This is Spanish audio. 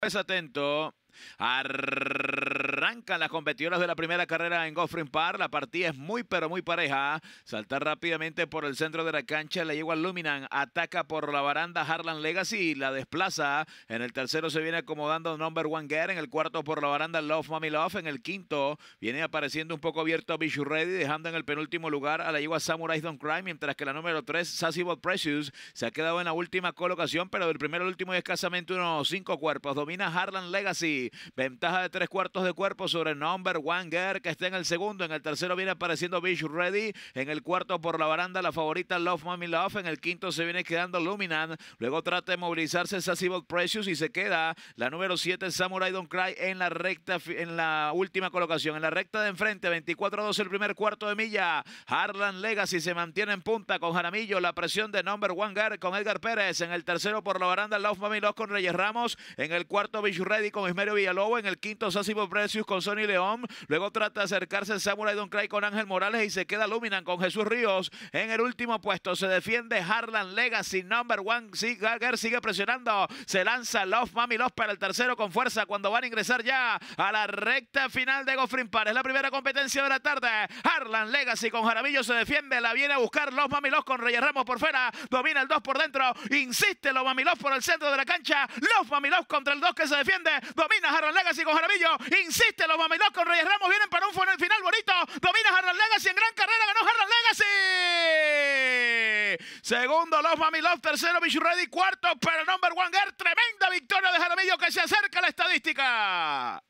Es atento. Arrancan las competidoras de la primera carrera en Goffrin Park. La partida es muy, pero muy pareja. salta rápidamente por el centro de la cancha. La yegua Luminan ataca por la baranda Harlan Legacy. La desplaza. En el tercero se viene acomodando Number One Gear. En el cuarto por la baranda Love Mommy Love. En el quinto viene apareciendo un poco abierto Bichu Ready, dejando en el penúltimo lugar a la yegua Samurai Don't Cry. Mientras que la número 3, Bot Precious, se ha quedado en la última colocación, pero del primero al último escasamente unos cinco cuerpos. Domina Harlan Legacy. Ventaja de tres cuartos de cuerpo sobre number one Girl, que está en el segundo. En el tercero viene apareciendo Beach Ready. En el cuarto por la baranda la favorita Love Mommy Love. En el quinto se viene quedando Luminan. Luego trata de movilizarse Sassibo Precious y se queda la número 7 Samurai Don't Cry en la recta, en la última colocación. En la recta de enfrente, 24-12 el primer cuarto de milla. Harlan Legacy se mantiene en punta con Jaramillo. La presión de number one Girl con Edgar Pérez. En el tercero por la baranda Love Mommy Love con Reyes Ramos. En el cuarto Beach Ready con Ismer Jairo En el quinto, Sosimo Precious con Sony León. Luego trata de acercarse Samurai Don Cray con Ángel Morales y se queda Luminan con Jesús Ríos. En el último puesto se defiende Harlan Legacy, number one. sigue presionando. Se lanza Love Mami para el tercero con fuerza cuando van a ingresar ya a la recta final de gofrimpar. Par. Es la primera competencia de la tarde. Harlan Legacy con Jaramillo se defiende. La viene a buscar Love Mami con Reyes Ramos por fuera. Domina el 2 por dentro. Insiste Love Mami por el centro de la cancha. Love Mami contra el 2 que se defiende. Domina Domina Harald Legacy con Jaramillo. Insiste los Mamilocos con Reyes Ramos. Vienen para un final bonito. Domina Harlan Legacy en gran carrera. Ganó Harlan Legacy. Segundo los Mamilocos. Tercero Bichu Ready. Cuarto pero el number one Tremenda victoria de Jaramillo que se acerca a la estadística.